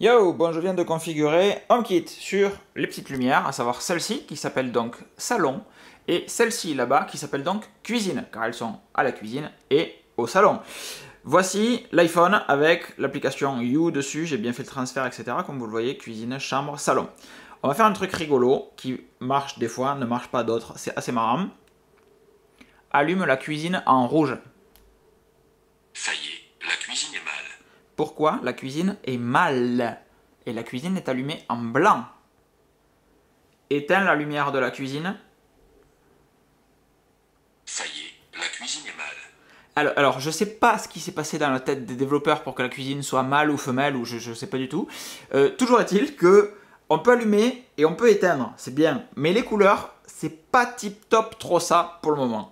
Yo, bon, je viens de configurer HomeKit sur les petites lumières, à savoir celle-ci qui s'appelle donc Salon et celle-ci là-bas qui s'appelle donc Cuisine, car elles sont à la cuisine et au salon. Voici l'iPhone avec l'application You dessus, j'ai bien fait le transfert, etc. Comme vous le voyez, cuisine, chambre, salon. On va faire un truc rigolo qui marche des fois, ne marche pas d'autres, c'est assez marrant. Allume la cuisine en rouge. Ça y est, la cuisine est mal pourquoi la cuisine est mal et la cuisine est allumée en blanc. Éteins la lumière de la cuisine. Ça y est, la cuisine est mal. Alors, alors je sais pas ce qui s'est passé dans la tête des développeurs pour que la cuisine soit mâle ou femelle ou je, ne sais pas du tout. Euh, toujours est-il que on peut allumer et on peut éteindre, c'est bien. Mais les couleurs, c'est pas tip top trop ça pour le moment.